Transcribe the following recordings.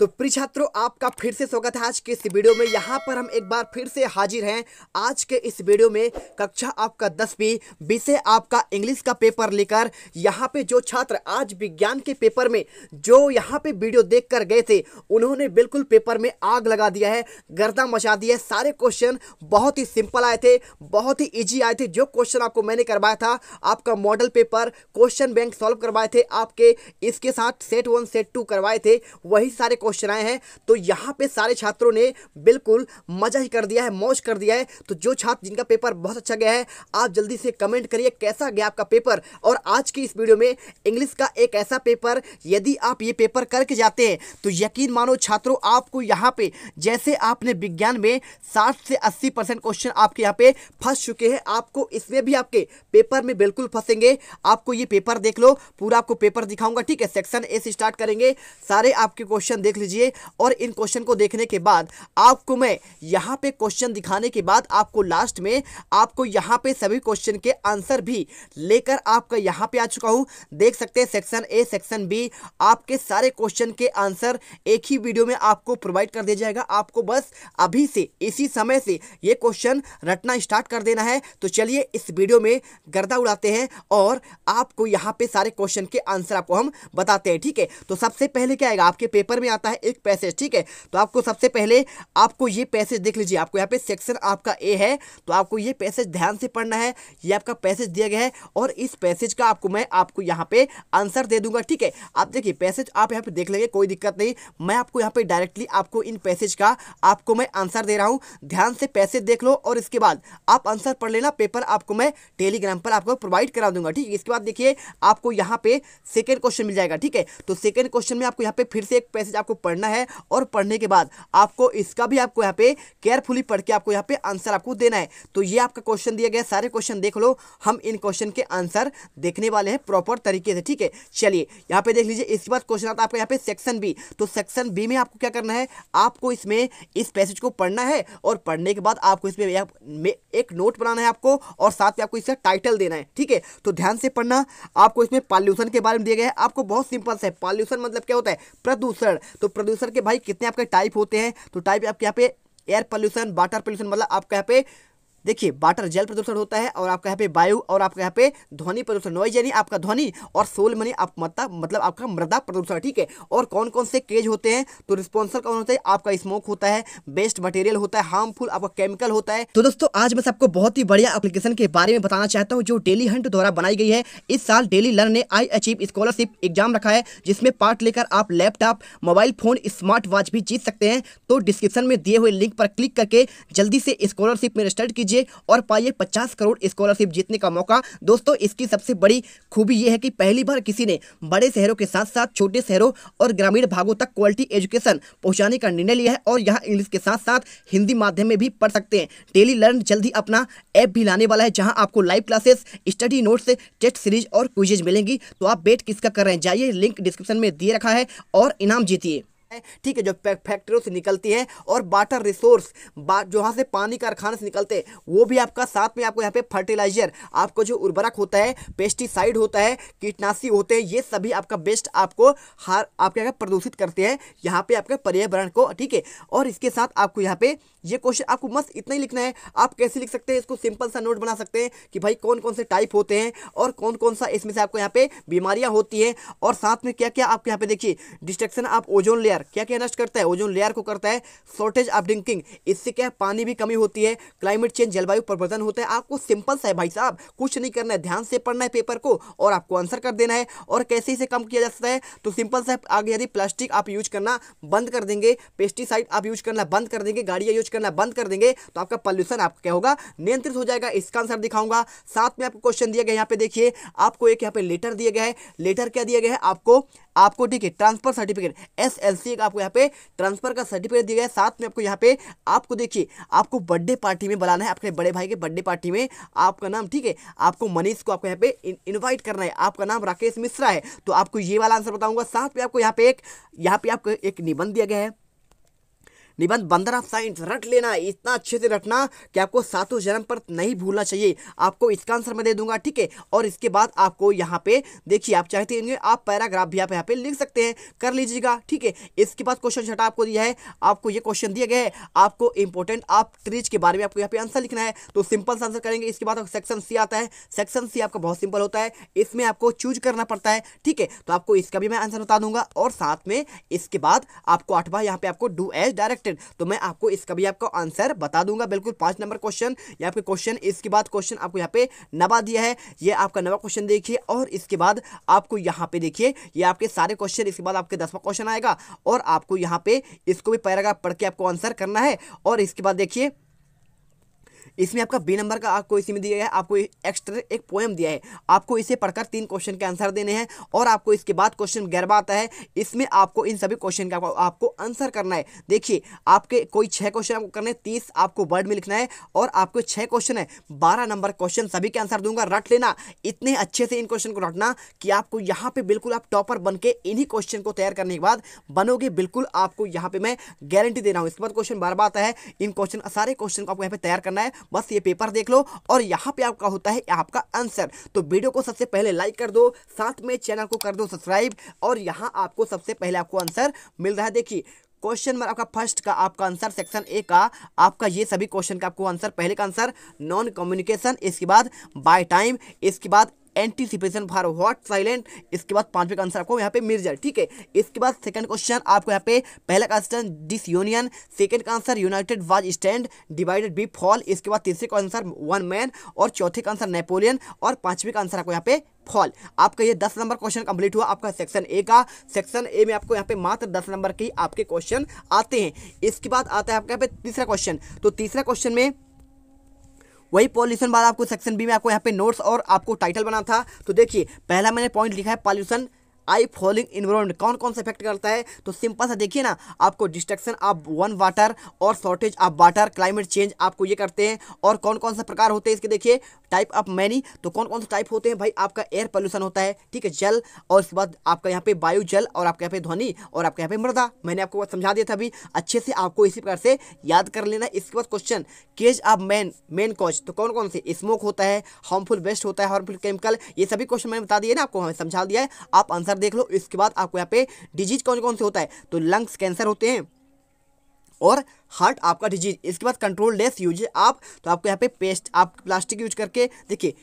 तो प्रिय छात्रों आपका फिर से स्वागत है आज के इस वीडियो में यहाँ पर हम एक बार फिर से हाजिर हैं आज के इस वीडियो में कक्षा आपका दसवीं विषय आपका इंग्लिश का पेपर लेकर यहाँ पे जो छात्र आज विज्ञान के पेपर में जो यहाँ पे वीडियो देख कर गए थे उन्होंने बिल्कुल पेपर में आग लगा दिया है गर्दा मचा दिया है सारे क्वेश्चन बहुत ही सिंपल आए थे बहुत ही ईजी आए थे जो क्वेश्चन आपको मैंने करवाया था आपका model paper question bank solve करवाए थे आपके इसके साथ सेट वन सेट टू करवाए थे वही सारे क्वेश्चन आए हैं तो यहाँ पे सारे छात्रों ने बिल्कुल मजा ही कर दिया है मौज कर दिया है तो जो छात्र जिनका पेपर बहुत अच्छा गया है आप जल्दी से कमेंट करिए कैसा गया आपका पेपर और आज की इस वीडियो में इंग्लिश का एक ऐसा पेपर यदि आप ये पेपर करके जाते हैं तो यकीन मानो छात्रों आपको यहाँ पे जैसे आपने विज्ञान में साठ से अस्सी क्वेश्चन आपके यहाँ पे फंस चुके हैं आपको इसमें भी आपके पेपर में बिल्कुल फंसेंगे आपको ये पेपर देख लो पूरा आपको पेपर दिखाऊंगा ठीक है सेक्शन ए से स्टार्ट करेंगे सारे आपके क्वेश्चन देख देख लीजिए और इन क्वेश्चन को देखने के बाद आपको मैं यहाँ पे क्वेश्चन दिखाने के बाद आपको लास्ट में आपको यहाँ पे सभी क्वेश्चन के आंसर भी लेकर आपका यहाँ पे आ चुका हूँ देख सकते हैं सेक्शन ए सेक्शन बी आपके सारे क्वेश्चन के आंसर एक ही वीडियो में आपको प्रोवाइड कर दिया जाएगा आपको बस अभी से इसी समय से ये क्वेश्चन रटना स्टार्ट कर देना है तो चलिए इस वीडियो में गर्दा उड़ाते हैं और आपको यहाँ पे सारे क्वेश्चन के आंसर आपको हम बताते हैं ठीक है तो सबसे पहले क्या आएगा आपके पेपर में आता सकता है एक पैसेज ठीक है तो आपको सबसे पहले आपको ये पैसेज देख लीजिए आपको यहाँ पे सेक्शन आपका ए है तो आपको ये पैसेज ध्यान से पढ़ना है ये आपका पैसेज दिया गया है और इस पैसेज का आपको मैं आपको यहाँ पे आंसर दे दूंगा ठीक है आप देखिए पैसेज आप यहाँ पे देख लेंगे कोई दिक्कत नहीं मैं आपको यहाँ पे डायरेक्टली आपको इन पैसेज का आपको मैं आंसर दे रहा हूँ ध्यान से पैसेज देख लो और इसके बाद आप आंसर पढ़ लेना पेपर आपको मैं टेलीग्राम पर आपको प्रोवाइड करा दूंगा ठीक है इसके बाद देखिए आपको यहाँ पे सेकेंड क्वेश्चन मिल जाएगा ठीक है तो सेकेंड क्वेश्चन में आपको यहाँ पे फिर से एक पैसेज आपको पढ़ना है और पढ़ने के बाद आपको इसका भी आपको यहाँ पे केयरफुली पढ़ के आपको यहाँ पे आंसर आपको देना है तो ये आपका क्वेश्चन दिया गया सारे क्वेश्चन देख लो हम इन क्वेश्चन के आंसर देखने वाले हैं प्रॉपर तरीके से ठीक है चलिए यहाँ पे देख लीजिए इसके बाद क्वेश्चन आता है आपका यहाँ पे सेक्शन बी तो सेक्शन बी में आपको क्या करना है आपको इसमें इस पैसेज को पढ़ना है और पढ़ने के बाद आपको इसमें एक नोट बनाना है आपको और साथ में आपको इसका टाइटल देना है ठीक है तो ध्यान से पढ़ना आपको इसमें पॉल्यूशन के बारे में दिया गया है आपको बहुत सिंपल से पॉल्यूशन मतलब क्या होता है प्रदूषण तो तो प्रदूषण के भाई कितने आपके टाइप होते हैं तो टाइप आपके यहाँ पे एयर पोल्यूशन वाटर पोल्यूशन मतलब आपके यहाँ पे देखिए वाटर जल प्रदूषण होता है और आपका यहाँ पे वायु और आपका यहाँ पे ध्वनि प्रदूषण नॉइज यानी आपका ध्वनि और सोल मनी आप मतलब मतलब आपका मृदा प्रदूषण ठीक है और कौन कौन से केज होते हैं तो रिस्पॉन्सर कौन होता है आपका स्मोक होता है बेस्ट मटेरियल होता है हार्मफुल आपका केमिकल होता है तो दोस्तों आज मैं सबको बहुत ही बढ़िया एप्लीकेशन के बारे में बताना चाहता हूँ जो डेली हंट द्वारा बनाई गई है इस साल डेली लर्न ने आई अचीव स्कॉलरशिप एग्जाम रखा है जिसमें पार्ट लेकर आप laptop mobile phone smart watch भी जीत सकते हैं तो डिस्क्रिप्शन में दिए हुए लिंक पर क्लिक करके जल्दी से स्कॉलरशिप में रजिस्टर्ड कीजिए कीजिए और पाइए पचास करोड़ स्कॉलरशिप जीतने का मौका दोस्तों इसकी सबसे बड़ी खूबी यह है कि पहली बार किसी ने बड़े शहरों के साथ साथ छोटे शहरों और ग्रामीण भागों तक क्वालिटी एजुकेशन पहुंचाने का निर्णय लिया है और यहाँ इंग्लिश के साथ साथ हिंदी माध्यम में भी पढ़ सकते हैं डेली लर्न जल्द ही अपना ऐप भी लाने वाला है जहाँ आपको live classes study notes test series और क्विजेज मिलेंगी तो आप बेट किसका कर रहे हैं जाइए लिंक डिस्क्रिप्शन में दिए रखा है और इनाम जीतिए है ठीक है जो फैक्ट्रियों से निकलती है और वाटर रिसोर्स जो वहाँ से पानी कारखाने से निकलते हैं वो भी आपका साथ में आपको यहाँ पे फर्टिलाइजर आपको जो उर्वरक होता है पेस्टिसाइड होता है कीटनाशी होते हैं ये सभी आपका बेस्ट आपको हार आपके यहाँ प्रदूषित करते हैं यहाँ पे आपके पर्यावरण को ठीक है और इसके साथ आपको यहाँ पे ये क्वेश्चन आपको मस्त इतना ही लिखना है आप कैसे लिख सकते हैं इसको सिंपल सा नोट बना सकते हैं कि भाई कौन कौन से टाइप होते हैं और कौन कौन सा इसमें से आपको यहाँ पे बीमारियाँ होती हैं और साथ में क्या क्या आपके यहाँ पे देखिए डिस्ट्रक्शन आप ओजोन लेयर क्या क्या नष्ट करता है ओजोन लेयर को करता है शॉर्टेज ऑफ ड्रिंकिंग इससे क्या है पानी भी कमी होती है क्लाइमेट चेंज जलवायु परिवर्तन होता है आपको सिंपल सा है भाई साहब कुछ नहीं करना है ध्यान से पढ़ना है पेपर को और आपको आंसर कर देना है और कैसे इसे कम किया जा सकता है तो सिंपल सा आगे यदि प्लास्टिक आप यूज करना बंद कर देंगे पेस्टिसाइड आप यूज करना बंद कर देंगे गाड़ियाँ यूज करना बंद कर देंगे तो आपका पॉल्यूशन आपका क्या होगा नियंत्रित हो जाएगा इसका आंसर दिखाऊंगा साथ में आपको क्वेश्चन दिया गया यहाँ पे देखिए आपको एक यहाँ पे लेटर दिया गया है लेटर क्या दिया गया है आपको आपको ठीक है transfer certificate S L C आपको यहाँ पे ट्रांसफर का सर्टिफिकेट दिया गया साथ में आपको यहाँ पे आपको देखिए आपको बर्थडे पार्टी में बुलाना है आपके बड़े भाई के बर्थडे पार्टी में आपका नाम ठीक है आपको मनीष को आपको यहाँ पे इन्वाइट करना है आपका नाम राकेश मिश्रा है तो आपको ये वाला आंसर बताऊंगा साथ में आपको यहाँ पे एक यहाँ पे आपको एक निबंध दिया गया है निबंध बंदर ऑफ साइंस रट लेना इतना अच्छे से रटना कि आपको सातों जन्म पर नहीं भूलना चाहिए आपको इसका आंसर मैं दे दूंगा ठीक है और इसके बाद आपको यहाँ पे देखिए आप चाहते हैं आप पैराग्राफ भी आप यहाँ पे लिख सकते हैं कर लीजिएगा ठीक है इसके बाद क्वेश्चन छठा आपको दिया है आपको ये क्वेश्चन दिया गया है आपको इंपॉर्टेंट आप ट्रीज के बारे में आपको यहाँ पे आंसर लिखना है तो सिंपल आंसर करेंगे इसके बाद सेक्शन सी आता है सेक्शन सी आपका बहुत सिंपल होता है इसमें आपको चूज करना पड़ता है ठीक है तो आपको इसका भी मैं आंसर बता दूंगा और साथ में इसके बाद आपको आठवा यहाँ पे आपको डू एज डायरेक्ट रिलेटेड तो मैं आपको इसका भी आपको आंसर बता दूंगा बिल्कुल पांच नंबर क्वेश्चन ये आपके क्वेश्चन इसके बाद क्वेश्चन आपको यहाँ पे नवा दिया है ये आपका नवा क्वेश्चन देखिए और इसके बाद आपको यहाँ पे देखिए ये आपके सारे क्वेश्चन इसके बाद आपके दसवा क्वेश्चन आएगा और आपको यहाँ पे इसको भी पैराग्राफ पढ़ के आपको आंसर करना है और इसके बाद देखिए इसमें आपका बी नंबर का आपको इसी में दिया गया है आपको एक्स्ट्रा एक पोएम दिया है आपको इसे पढ़कर तीन क्वेश्चन के आंसर देने हैं और आपको इसके बाद क्वेश्चन गैरबा आता है इसमें आपको इन सभी क्वेश्चन का आपको आंसर करना है देखिए आपके कोई छः क्वेश्चन आपको करने तीस आपको वर्ड में लिखना है और आपको छः क्वेश्चन है बारह नंबर क्वेश्चन सभी के आंसर दूंगा रट लेना इतने अच्छे से इन क्वेश्चन को रटना कि आपको यहाँ पर बिल्कुल आप टॉपर बन के इन्हीं क्वेश्चन को तैयार करने के बाद बनोगे बिल्कुल आपको यहाँ पर मैं गारंटी दे रहा हूँ इसके बाद क्वेश्चन बार बार आता है इन क्वेश्चन सारे क्वेश्चन को आपको यहाँ पर तैयार करना है बस ये पेपर देख लो और यहाँ पे आपका होता है आपका आंसर तो वीडियो को सबसे पहले लाइक कर दो साथ में चैनल को कर दो सब्सक्राइब और यहाँ आपको सबसे पहले आपको आंसर मिल रहा है देखिए क्वेश्चन नंबर आपका फर्स्ट का आपका आंसर सेक्शन ए का आपका ये सभी क्वेश्चन का आपको आंसर पहले का आंसर नॉन कम्युनिकेशन इसके बाद बाय टाइम इसके बाद एंटीसिपेशन फॉर व्हाट साइलेंट इसके बाद पांचवें का आंसर आपको यहाँ पे मिल जाए ठीक है इसके बाद सेकंड क्वेश्चन आपको यहाँ पे पहला का आंसर डिस यूनियन सेकंड का answer united was stand divided be fall इसके बाद तीसरे का आंसर वन मैन और चौथे का आंसर नेपोलियन और पांचवें का आंसर आपको यहाँ पे फॉल आपका ये दस नंबर क्वेश्चन कंप्लीट हुआ आपका सेक्शन ए का सेक्शन ए में आपको यहाँ पे मात्र दस नंबर के आपके क्वेश्चन आते हैं इसके बाद आता है आपके यहाँ पे तीसरा क्वेश्चन तो तीसरा क्वेश्चन में वही पॉल्यूशन बाद आपको सेक्शन बी में आपको यहाँ पे नोट्स और आपको टाइटल बना था तो देखिए पहला मैंने पॉइंट लिखा है पॉल्यूशन आई फॉलिंग इन्वायरमेंट कौन कौन सा इफेक्ट करता है तो सिंपल सा देखिए ना आपको डिस्ट्रक्शन ऑफ वन वाटर और shortage of water climate change आपको ये करते हैं और कौन कौन सा प्रकार होते हैं इसके देखिए टाइप ऑफ मैनी तो कौन कौन से टाइप होते हैं भाई आपका एयर पॉल्यूशन होता है ठीक है जल और उसके बाद आपका यहाँ पे वायु जल और आपके यहाँ पे ध्वनि और आपके यहाँ पे मृदा मैंने आपको समझा दिया था अभी अच्छे से आपको इसी प्रकार से याद कर लेना इसके बाद question causes of man main cause तो कौन कौन से स्मोक होता है हार्मफुल वेस्ट होता है हार्मफुल केमिकल ये सभी क्वेश्चन मैंने बता दिए ना आपको हमें समझा दिया है आप आंसर बार देख लो इसके बाद आपको यहाँ पे डिजीज कौन कौन से होता है तो लंग्स कैंसर होते हैं और हार्ट आपका डिजीज इसके बाद कंट्रोल लेस यूज आप तो आपको यहाँ पे पेस्ट आप प्लास्टिक यूज करके देखिए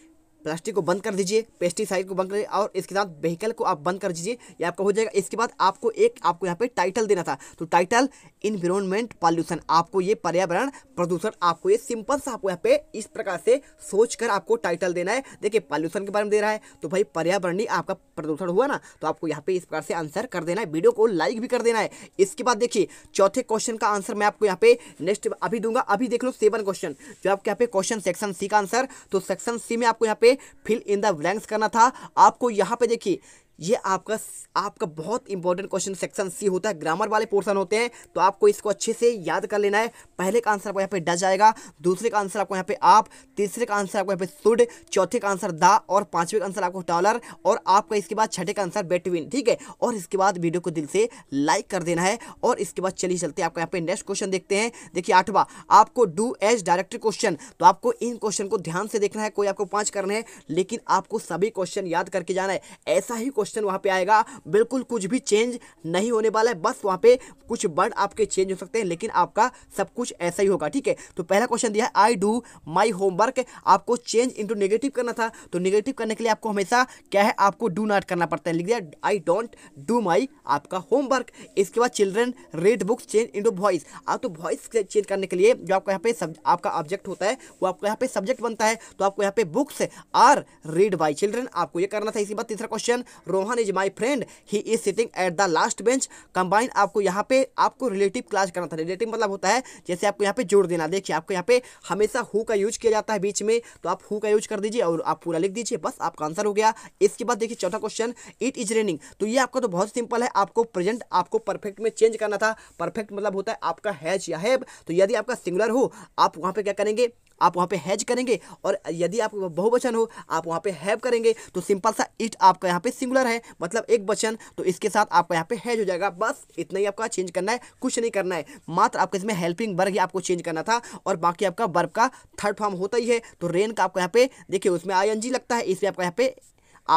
प्लास्टिक को बंद कर दीजिए पेस्टिसाइड को बंद कर और इसके साथ व्हीकल को आप बंद कर दीजिए ये आपका हो जाएगा इसके बाद आपको एक आपको यहाँ पे टाइटल देना था तो टाइटल इन्वायरमेंट पॉल्यूशन आपको ये पर्यावरण प्रदूषण आपको ये सिंपल सा आपको यहाँ पे इस प्रकार से सोच कर आपको टाइटल देना है देखिए पॉल्यूशन के बारे में दे रहा है तो भाई पर्यावरणीय आपका प्रदूषण हुआ ना तो आपको यहाँ पे इस प्रकार से आंसर कर देना है वीडियो को लाइक भी कर देना है इसके बाद देखिए चौथे क्वेश्चन का आंसर मैं आपको यहाँ पे नेक्स्ट अभी दूंगा अभी देख लो सेवन क्वेश्चन जो आपके यहाँ पे क्वेश्चन सेक्शन सी का आंसर तो सेक्शन सी में आपको यहाँ पे फिल इन द ब्लैंक्स करना था आपको यहाँ पे देखिए ये आपका आपका बहुत इंपॉर्टेंट क्वेश्चन सेक्शन सी होता है ग्रामर वाले पोर्शन होते हैं तो आपको इसको अच्छे से याद कर लेना है पहले का आंसर आपको यहाँ पे ड जाएगा दूसरे का आंसर आपको यहाँ पे आप तीसरे का आंसर आपको यहाँ पे सुड चौथे का आंसर दा और पांचवे का आंसर आपको डॉलर और आपका इसके बाद छठे का आंसर बेटविन ठीक है और इसके बाद वीडियो को दिल से लाइक कर देना है और इसके बाद चलिए चलते आपको यहाँ पे नेक्स्ट क्वेश्चन देखते हैं देखिए आठवा आपको डू एज डायरेक्टर क्वेश्चन तो आपको इन क्वेश्चन को ध्यान से देखना है कोई आपको पाँच करना है लेकिन आपको सभी क्वेश्चन याद करके जाना है ऐसा ही क्वेश्चन वहां पे आएगा बिल्कुल कुछ भी चेंज नहीं होने वाला है बस वहां पे कुछ वर्ड आपके चेंज हो सकते हैं लेकिन आपका सब कुछ ऐसा ही होगा ठीक है तो पहला क्वेश्चन दिया है आई डू माई होमवर्क आपको चेंज इंटू नेगेटिव करना था तो नेगेटिव करने के लिए आपको हमेशा क्या है आपको डू नॉट करना पड़ता है लिख दिया आई डोंट डू माई आपका होमवर्क इसके बाद children read books change into voice आप तो वॉइस चेंज करने के लिए जो आपका यहाँ पे सब, आपका ऑब्जेक्ट होता है वो आपको यहाँ पे सब्जेक्ट बनता है तो आपको यहाँ पे books are read by children आपको ये करना था इसी बात तीसरा question Rohan is my friend he is sitting at the last bench combine आपको यहाँ पे आपको रिलेटिव क्लास करना था रिलेटिव मतलब होता है जैसे आपको यहाँ पे जोड़ देना देखिए आपको यहाँ पे हमेशा हु का यूज किया जाता है बीच में तो आप हु का यूज कर दीजिए और आप पूरा लिख दीजिए बस आपका आंसर हो गया इसके बाद देखिए चौथा क्वेश्चन इट इज रेनिंग तो ये आपका तो बहुत सिंपल है आपको प्रेजेंट आपको परफेक्ट में चेंज करना था परफेक्ट मतलब होता है आपका हैज या हैब तो यदि आपका सिंगुलर हो आप वहाँ पे क्या करेंगे आप वहाँ पे हैज करेंगे और यदि आप बहुवचन हो आप वहाँ पे हैव करेंगे तो सिंपल सा इट आपका यहाँ पे सिंगुलर अंतर है मतलब एक वचन तो इसके साथ आपका यहाँ पे हैज हो जाएगा बस इतना ही आपका चेंज करना है कुछ नहीं करना है मात्र आपका इसमें हेल्पिंग वर्ग ही आपको चेंज करना था और बाकी आपका वर्ग का थर्ड फॉर्म होता ही है तो रेन का आपको यहाँ पे देखिए उसमें आई लगता है इसलिए आपका यहाँ पे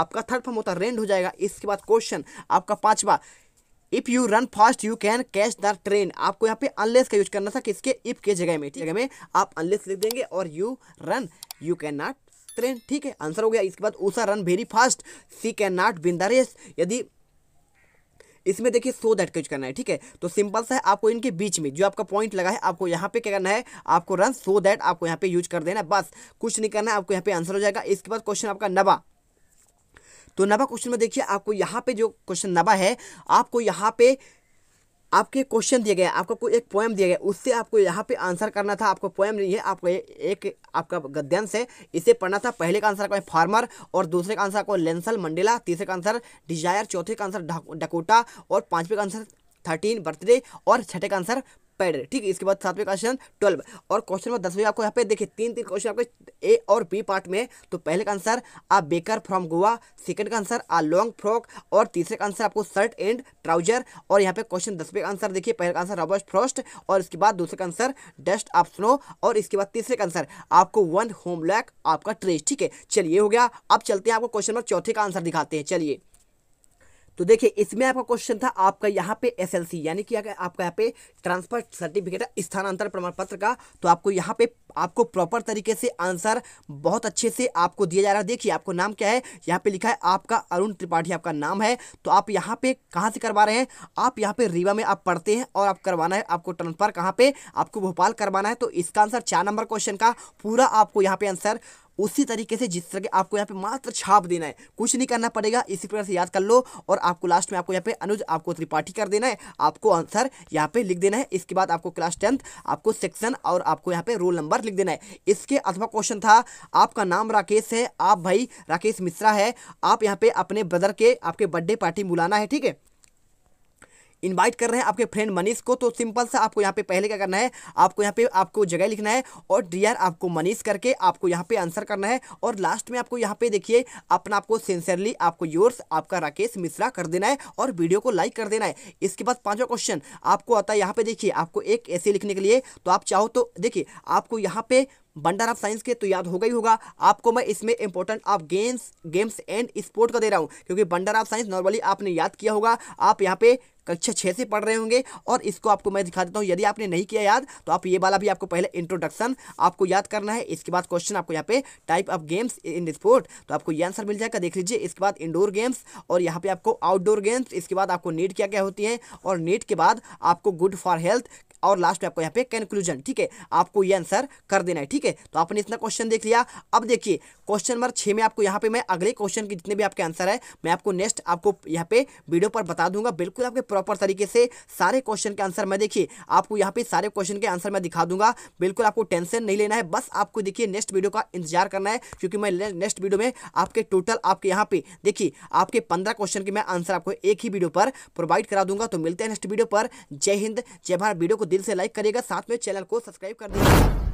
आपका थर्ड फॉर्म होता है रेंड हो जाएगा इसके बाद क्वेश्चन आपका पांचवा if you run fast you can catch the train आपको यहाँ पे अनलेस का यूज करना था किसके इफ के जगह में जगह में आप अनलेस लिख देंगे और you run you can not सकते ठीक है आंसर हो गया इसके बाद Usha run very fast she can not win the race यदि इसमें देखिए सो दैट का करना है ठीक है तो सिंपल सा है आपको इनके बीच में जो आपका पॉइंट लगा है आपको यहाँ पे क्या करना है आपको रन सो दैट आपको यहाँ पे यूज कर देना है बस कुछ नहीं करना है आपको यहाँ पे आंसर हो जाएगा इसके बाद क्वेश्चन आपका नबा तो नबा क्वेश्चन में देखिए आपको यहाँ पे जो क्वेश्चन नबा है आपको यहाँ पे आपके क्वेश्चन दिया गया आपका कोई एक पोएम दिया गया उससे आपको यहाँ पे आंसर करना था आपको पोएम नहीं है आपको एक आपका गद्यांश है इसे पढ़ना था पहले का आंसर आपका फार्मर और दूसरे का आंसर आपको लेंसल मंडेला तीसरे का आंसर डिजायर चौथे का आंसर डकोटा और पाँचवें का आंसर थर्टीन बर्थडे और छठे का आंसर पैड ठीक है इसके बाद सातवें क्वेश्चन ट्वेल्व और क्वेश्चन नंबर दसवें आपको यहाँ पे देखिए तीन तीन क्वेश्चन आपके ए और बी पार्ट में तो पहले का answer a baker from Goa second का आंसर आ लॉन्ग फ्रॉक और तीसरे का आंसर आपको शर्ट एंड ट्राउजर और यहाँ पे क्वेश्चन दसवें का आंसर देखिए पहले का आंसर रॉबर्ट फ्रॉस्ट और इसके बाद दूसरे का आंसर डस्ट ऑफ स्नो और इसके बाद तीसरे का आंसर आपको वन होम लैक आपका ट्रेस ठीक है चलिए हो गया अब चलते हैं आपको क्वेश्चन नंबर चौथे का आंसर दिखाते हैं चलिए तो देखिए इसमें आपका क्वेश्चन था आपका यहाँ पे एसएलसी यानी कि आपका यहाँ पे ट्रांसफर सर्टिफिकेट स्थानांतरण प्रमाण पत्र का तो आपको यहाँ पे आपको प्रॉपर तरीके से आंसर बहुत अच्छे से आपको दिया जा रहा है देखिए आपको नाम क्या है यहाँ पे लिखा है आपका अरुण त्रिपाठी आपका नाम है तो आप यहाँ पे कहाँ से करवा रहे हैं आप यहाँ पे रीवा में आप पढ़ते हैं और आप करवाना है आपको ट्रांसफर कहाँ पे आपको भोपाल करवाना है तो इसका आंसर चार नंबर क्वेश्चन का पूरा आपको यहाँ पे आंसर उसी तरीके से जिस तरह के आपको यहाँ पे मात्र छाप देना है कुछ नहीं करना पड़ेगा इसी प्रकार से याद कर लो और आपको लास्ट में आपको यहाँ पे अनुज आपको त्रिपाठी कर देना है आपको आंसर यहाँ पे लिख देना है इसके बाद आपको क्लास टेंथ आपको सेक्शन और आपको यहाँ पे रोल नंबर लिख देना है इसके अथवा क्वेश्चन था आपका नाम राकेश है आप भाई राकेश मिश्रा है आप यहाँ पे अपने ब्रदर के आपके बर्थडे पार्टी बुलाना है ठीक है इन्वाइट कर रहे हैं आपके फ्रेंड मनीष को तो सिंपल सा आपको यहाँ पे पहले क्या करना है आपको यहाँ पे आपको जगह लिखना है और डियर आपको मनीष करके आपको यहाँ पे आंसर करना है और लास्ट में आपको यहाँ पे देखिए अपना आपको सिंसियरली आपको योर्स आपका राकेश मिश्रा कर देना है और वीडियो को लाइक कर देना है इसके बाद पाँचवा क्वेश्चन आपको आता है यहाँ पे देखिए आपको एक ऐसे लिखने के लिए तो आप चाहो तो देखिए आपको यहाँ पे बंडर ऑफ साइंस के तो याद होगा ही होगा आपको मैं इसमें important of games games and sport का दे रहा हूँ क्योंकि बंडर ऑफ साइंस नॉर्मली आपने याद किया होगा आप यहाँ पे कक्षा छः से पढ़ रहे होंगे और इसको आपको मैं दिखा देता हूँ यदि आपने नहीं किया याद तो आप ये वाला भी आपको पहले इंट्रोडक्शन आपको याद करना है इसके बाद क्वेश्चन आपको यहाँ पे type of games in sport तो आपको ये आंसर मिल जाएगा देख लीजिए इसके बाद इंडोर गेम्स और यहाँ पे आपको आउटडोर गेम्स इसके बाद आपको नीट क्या क्या होती है और नीट के बाद आपको गुड फॉर हेल्थ और लास्ट में आपको यहाँ पे कंक्लूजन ठीक है आपको ये आंसर कर देना है ठीक है तो आपने इतना क्वेश्चन देख लिया अब देखिए क्वेश्चन नंबर छः में आपको यहाँ पे मैं अगले क्वेश्चन के जितने भी आपके आंसर है मैं आपको नेक्स्ट आपको यहाँ पे वीडियो पर बता दूंगा बिल्कुल आपके प्रॉपर तरीके से सारे क्वेश्चन के आंसर मैं देखिए आपको यहाँ पे सारे क्वेश्चन के आंसर मैं दिखा दूंगा बिल्कुल आपको टेंशन नहीं लेना है बस आपको देखिए नेक्स्ट वीडियो का इंतजार करना है क्योंकि मैं नेक्स्ट वीडियो में आपके टोटल आपके यहाँ पे देखिए आपके पंद्रह क्वेश्चन के मैं आंसर आपको एक ही वीडियो पर प्रोवाइड करा दूंगा तो मिलते हैं नेक्स्ट वीडियो पर जय हिंद जय भारत वीडियो को दिल से लाइक करिएगा साथ में चैनल को सब्सक्राइब कर दीजिएगा